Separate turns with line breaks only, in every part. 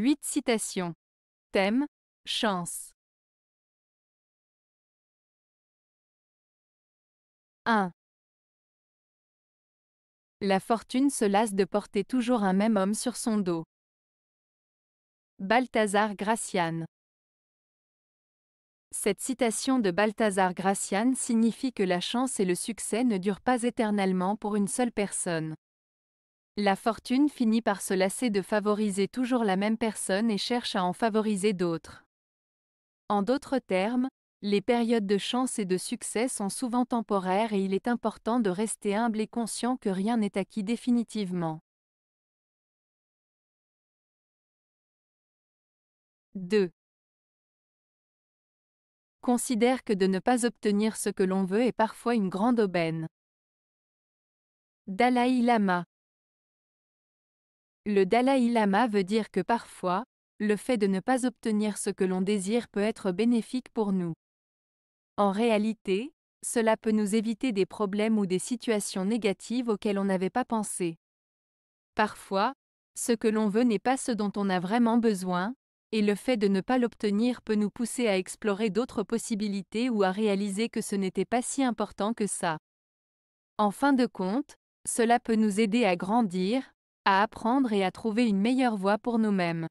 8 citations. Thème Chance. 1. La fortune se lasse de porter
toujours un même homme sur son dos. Balthazar Gracian. Cette citation de Balthazar Gracian signifie que la chance et le succès ne durent pas éternellement pour une seule personne. La fortune finit par se lasser de favoriser toujours la même personne et cherche à en favoriser d'autres. En d'autres termes, les périodes de chance et de succès sont souvent temporaires et il est important de rester humble et conscient que rien n'est acquis définitivement.
2. Considère que de ne pas obtenir ce que l'on veut est parfois une grande aubaine. Dalai Lama
le Dalai Lama veut dire que parfois, le fait de ne pas obtenir ce que l'on désire peut être bénéfique pour nous. En réalité, cela peut nous éviter des problèmes ou des situations négatives auxquelles on n'avait pas pensé. Parfois, ce que l'on veut n'est pas ce dont on a vraiment besoin, et le fait de ne pas l'obtenir peut nous pousser à explorer d'autres possibilités ou à réaliser que ce n'était pas si important que ça. En fin de compte, cela peut nous aider à grandir,
à apprendre et à trouver une meilleure voie pour nous-mêmes.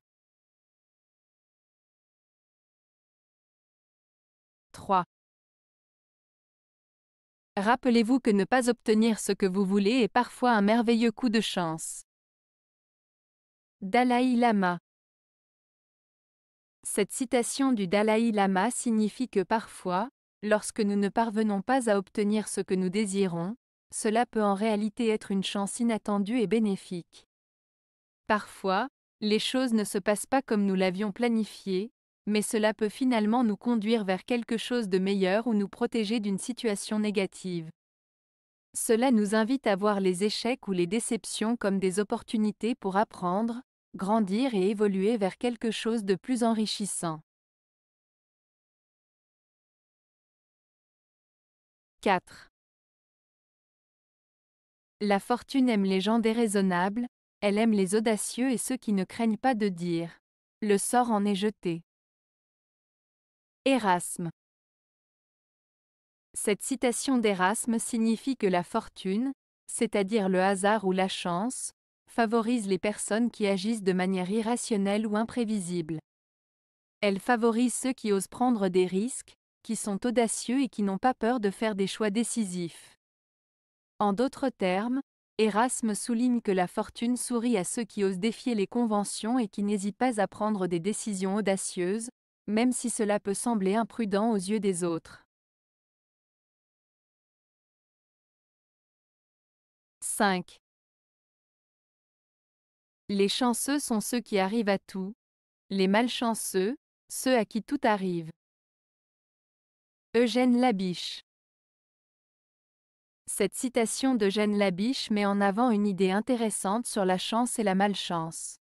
3. Rappelez-vous que ne pas obtenir ce que vous voulez est parfois un merveilleux coup de chance.
Dalai Lama Cette citation du Dalai Lama signifie que parfois, lorsque nous ne parvenons pas à obtenir ce que nous désirons, cela peut en réalité être une chance inattendue et bénéfique. Parfois, les choses ne se passent pas comme nous l'avions planifié, mais cela peut finalement nous conduire vers quelque chose de meilleur ou nous protéger d'une situation négative. Cela nous invite à voir les échecs ou les déceptions comme des opportunités
pour apprendre, grandir et évoluer vers quelque chose de plus enrichissant. 4. La fortune aime les gens déraisonnables,
elle aime les audacieux et ceux qui ne craignent pas de dire. Le sort en est jeté. Erasme. Cette citation d'Erasme signifie que la fortune, c'est-à-dire le hasard ou la chance, favorise les personnes qui agissent de manière irrationnelle ou imprévisible. Elle favorise ceux qui osent prendre des risques, qui sont audacieux et qui n'ont pas peur de faire des choix décisifs. En d'autres termes, Erasme souligne que la fortune sourit à ceux qui osent défier les conventions et qui n'hésitent pas à prendre des décisions audacieuses,
même si cela peut sembler imprudent aux yeux des autres. 5. Les chanceux sont ceux qui arrivent à tout, les malchanceux, ceux
à qui tout arrive. Eugène Labiche cette citation d'Eugène Labiche met en avant une idée intéressante sur la chance et la malchance.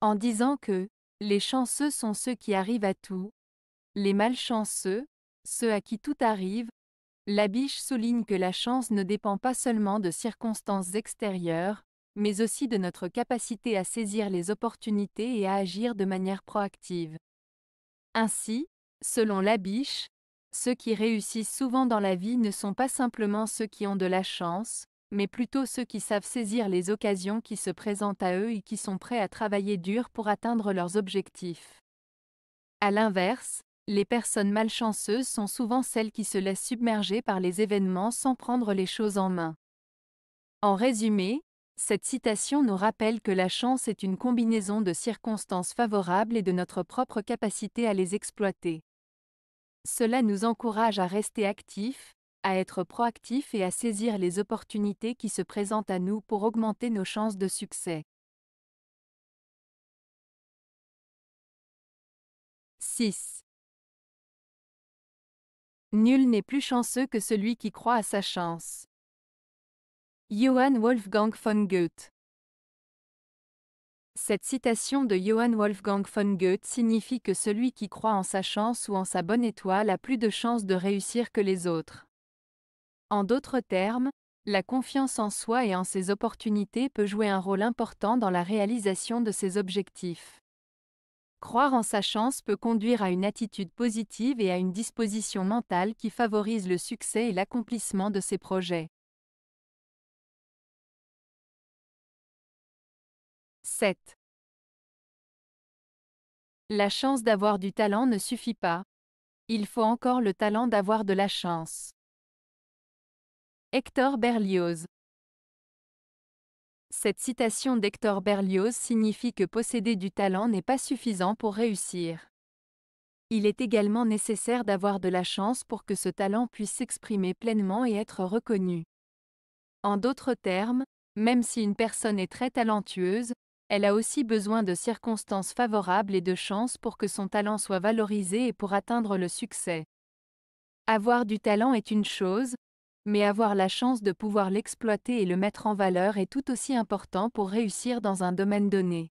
En disant que les chanceux sont ceux qui arrivent à tout, les malchanceux, ceux à qui tout arrive, Labiche souligne que la chance ne dépend pas seulement de circonstances extérieures, mais aussi de notre capacité à saisir les opportunités et à agir de manière proactive. Ainsi, selon Labiche, ceux qui réussissent souvent dans la vie ne sont pas simplement ceux qui ont de la chance, mais plutôt ceux qui savent saisir les occasions qui se présentent à eux et qui sont prêts à travailler dur pour atteindre leurs objectifs. A l'inverse, les personnes malchanceuses sont souvent celles qui se laissent submerger par les événements sans prendre les choses en main. En résumé, cette citation nous rappelle que la chance est une combinaison de circonstances favorables et de notre propre capacité à les exploiter. Cela nous encourage à rester actifs, à être proactifs et à saisir les opportunités qui se présentent à nous pour augmenter nos chances de succès.
6. Nul n'est plus chanceux que celui qui
croit à sa chance. Johann Wolfgang von Goethe cette citation de Johann Wolfgang von Goethe signifie que celui qui croit en sa chance ou en sa bonne étoile a plus de chances de réussir que les autres. En d'autres termes, la confiance en soi et en ses opportunités peut jouer un rôle important dans la réalisation de ses objectifs. Croire en sa chance peut conduire à une attitude positive et à une disposition mentale qui favorise le succès et l'accomplissement
de ses projets. 7. La chance d'avoir du
talent ne suffit pas. Il faut encore le talent d'avoir de la chance. Hector Berlioz Cette citation d'Hector Berlioz signifie que posséder du talent n'est pas suffisant pour réussir. Il est également nécessaire d'avoir de la chance pour que ce talent puisse s'exprimer pleinement et être reconnu. En d'autres termes, même si une personne est très talentueuse, elle a aussi besoin de circonstances favorables et de chances pour que son talent soit valorisé et pour atteindre le succès. Avoir du talent est une chose, mais avoir la chance de pouvoir l'exploiter et le mettre en valeur est tout aussi important pour réussir
dans un domaine donné.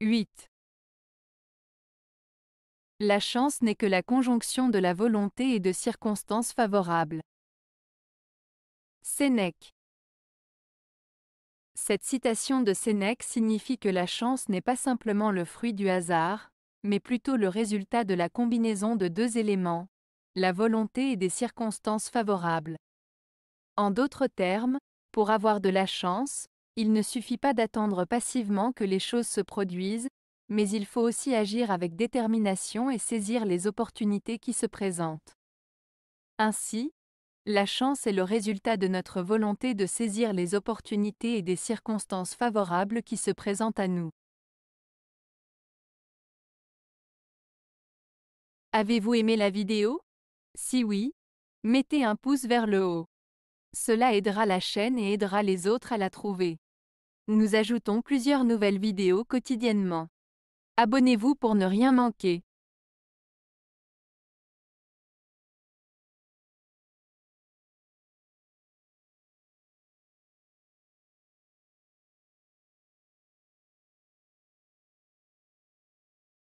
8. La chance n'est que la conjonction de la volonté et de circonstances favorables.
Sénèque Cette citation de Sénèque signifie que la chance n'est pas simplement le fruit du hasard, mais plutôt le résultat de la combinaison de deux éléments, la volonté et des circonstances favorables. En d'autres termes, pour avoir de la chance, il ne suffit pas d'attendre passivement que les choses se produisent, mais il faut aussi agir avec détermination et saisir les opportunités qui se présentent. Ainsi, la chance est le résultat de notre volonté de saisir les opportunités et des circonstances favorables qui se présentent à
nous. Avez-vous aimé la vidéo Si oui, mettez un pouce vers le haut.
Cela aidera la chaîne et aidera les autres à la trouver. Nous ajoutons plusieurs nouvelles
vidéos quotidiennement. Abonnez-vous pour ne rien manquer.